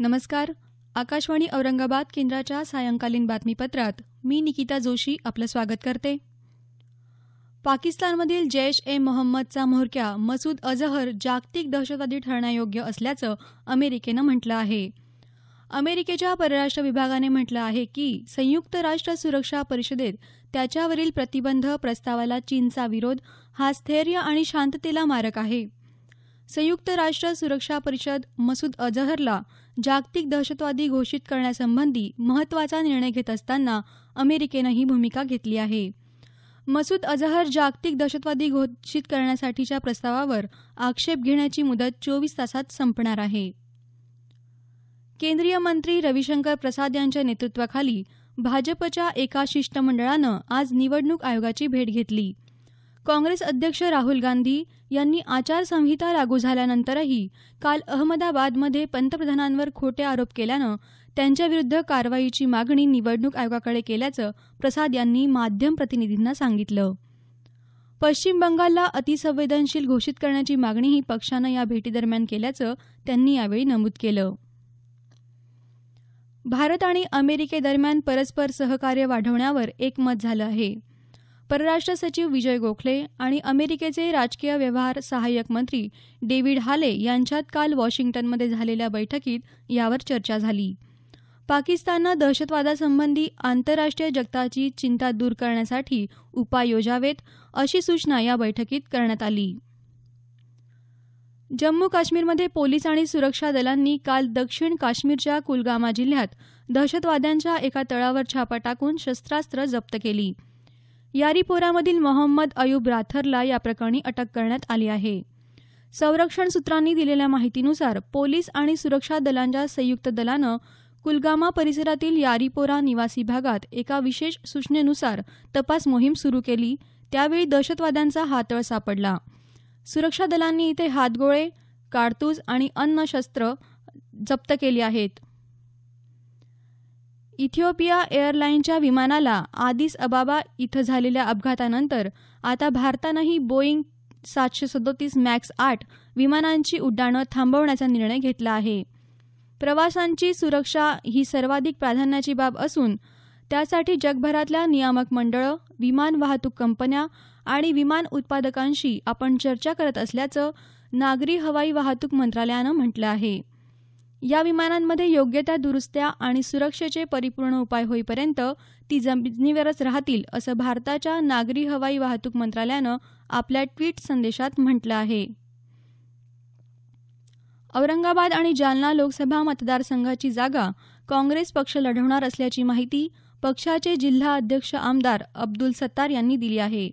नमस्कार आकाशवाणी औरंगाबाद केंद्राच्या सायंकालीन बातमीपत्रात मी निकिता जोशी आपलं स्वागत करते पाकिस्तानमधील जैश ए मोहम्मदचा म्होरक्या मसूद अजहर जागतिक दहशतवादी ठरण्यायोग्य असल्याचं अमेरिकेनं म्हटलं आहे अमेरिकेच्या परराष्ट्र विभागाने म्हटलं आहे की संयुक्त राष्ट्र सुरक्षा परिषदेत त्याच्यावरील प्रतिबंध प्रस्तावाला चीनचा विरोध हा स्थैर्य आणि शांततेला मारक आहे संयुक्त राष्ट्र सुरक्षा परिषद मसूद अजहरला जागतिक दहशतवादी घोषित करण्यासंबंधी महत्त्वाचा निर्णय घेत असताना अमेरिकेनं ही भूमिका घेतली आहे मसूद अजहर जागतिक दहशतवादी घोषित करण्यासाठीच्या प्रस्तावावर आक्षेप घेण्याची मुदत चोवीस तासात संपणार आहे केंद्रीय मंत्री रविशंकर प्रसाद यांच्या नेतृत्वाखाली भाजपच्या एका शिष्टमंडळानं आज निवडणूक आयोगाची भेट घेतली काँग्रेस अध्यक्ष राहुल गांधी यांनी आचारसंहिता लागू झाल्यानंतरही काल अहमदाबादमध्ये पंतप्रधानांवर खोटे आरोप केल्यानं त्यांच्याविरुद्ध कारवाईची मागणी निवडणूक आयोगाकडे केल्याचं प्रसाद यांनी माध्यम प्रतिनिधींना सांगितलं पश्चिम बंगालला अतिसंवेदनशील घोषित करण्याची मागणीही पक्षानं या भेटीदरम्यान केल्याचं त्यांनी यावेळी नमूद केलं भारत आणि अमेरिकेदरम्यान परस्पर सहकार्य वाढवण्यावर एकमत झालं आहे परराष्ट्र सचिव विजय गोखले आणि अमेरिकेचे राजकीय व्यवहार सहाय्यक मंत्री डेव्हिड हाले यांच्यात काल वॉशिंग्टनमध्ये झालेल्या बैठकीत यावर चर्चा झाली पाकिस्ताननं दहशतवादासंबंधी आंतरराष्ट्रीय जगताची चिंता दूर करण्यासाठी उपाय योजावेत अशी सूचना या बैठकीत करण्यात आली जम्मू काश्मीरमध्ये पोलीस आणि सुरक्षा दलांनी काल दक्षिण काश्मीरच्या कुलगामा जिल्ह्यात दहशतवाद्यांच्या एका तळावर छापा टाकून शस्त्रास्त्र जप्त केली यारीपोरामधील मोहम्मद अयूब राथरला या प्रकरणी अटक करण्यात आली आहे संरक्षण सूत्रांनी दिलेल्या माहितीनुसार पोलीस आणि सुरक्षा दलांच्या संयुक्त दलानं कुलगामा परिसरातील यारीपोरा निवासी भागात एका विशेष सूचनेनुसार तपास मोहीम सुरू केली त्यावेळी दहशतवाद्यांचा हातळ सापडला सुरक्षा दलांनी इथे हातगोळे कारतूस आणि अन्न शस्त्र जप्त केली आहेत इथिओपिया एअरलाईनच्या विमानाला आदिस अबाबा इथं झालेल्या अपघातानंतर आता भारतानंही बोईंग सातशे सदोतीस मॅक्स आठ विमानांची उड्डाणं थांबवण्याचा निर्णय घेतला आहे प्रवाशांची सुरक्षा ही सर्वाधिक प्राधान्याची बाब असून त्यासाठी जगभरातल्या नियामक मंडळं विमान वाहतूक कंपन्या आणि विमान उत्पादकांशी आपण चर्चा करत असल्याचं नागरी हवाई वाहतूक मंत्रालयानं म्हटलं आहे या विमानांमध्ये योग्य त्या दुरुस्त्या आणि सुरक्षेचे परिपूर्ण उपाय होईपर्यंत ती जमिनीवरच राहतील असं भारताच्या नागरी हवाई वाहतूक मंत्रालयानं आपल्या ट्विट संदेशात म्हटलं आहे औरंगाबाद आणि जालना लोकसभा मतदारसंघाची जागा काँग्रेस पक्ष लढवणार असल्याची माहिती पक्षाचे जिल्हा अध्यक्ष आमदार अब्दुल सत्तार यांनी दिली आहे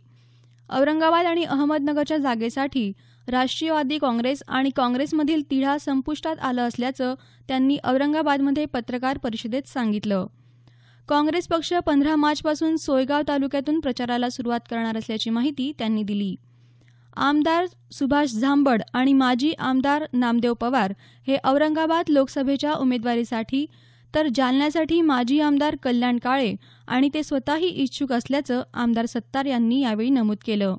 औरंगाबाद आणि अहमदनगरच्या जागेसाठी राष्ट्रीयवादी काँग्रेस आणि काँग्रेसमधील तिढा संपुष्टात आलं असल्याचं त्यांनी औरंगाबादमध्ये पत्रकार परिषदेत सांगितलं काँग्रेस पक्ष पंधरा मार्चपासून सोयगाव तालुक्यातून प्रचाराला सुरुवात करणार असल्याची माहिती त्यांनी दिली आमदार सुभाष झांबड आणि माजी आमदार नामदेव पवार हे औरंगाबाद लोकसभेच्या उमेदवारीसाठी तर जालन्यासाठी माजी आमदार कल्याण काळे आणि ते स्वतःही इच्छुक असल्याचं आमदार सत्तार यांनी यावेळी नमूद केलं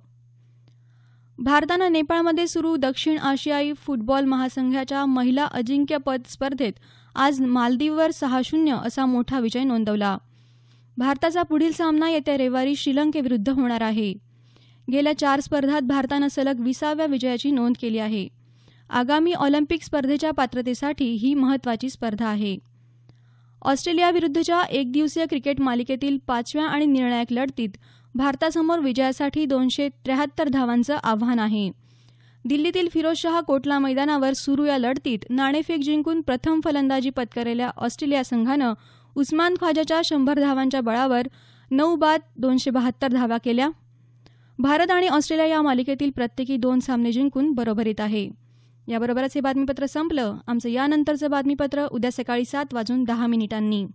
भारतानं नेपाळमध्ये सुरू दक्षिण आशियाई फुटबॉल महासंघाच्या महिला अजिंक्यपद स्पर्धेत आज मालदीववर सहा शून्य असा मोठा विजय नोंदवला भारताचा पुढील सामना येत्या रविवारी श्रीलंकेविरुद्ध होणार आहे गेल्या चार स्पर्धात भारतानं सलग विसाव्या विजयाची नोंद केली आहे आगामी ऑलिम्पिक स्पर्धेच्या पात्रतेसाठी ही महत्त्वाची स्पर्धा आहे ऑस्ट्रेलियाविरुद्धच्या एकदिवसीय क्रिकेट मालिकेतील पाचव्या आणि निर्णायक लढतीत भारतासमोर विजयासाठी दोनशे त्र्याहत्तर धावांचं आव्हान आहे दिल्लीतील फिरोजशहा कोटला मैदानावर सुरू या लढतीत नाणेफेक जिंकून प्रथम फलंदाजी पत्करलेल्या ऑस्ट्रेलिया संघानं उस्मान ख्वाजाच्या शंभर धावांच्या बळावर नऊ बाद दोनशे बहात्तर धावा केल्या भारत आणि ऑस्ट्रेलिया या मालिकेतील प्रत्येकी दोन सामने जिंकून बरोबरीत आहे याबरोबरच हे बातमीपत्र संपलं आमचं यानंतरचं बातमीपत्र उद्या सकाळी सात वाजून दहा मिनिटांनी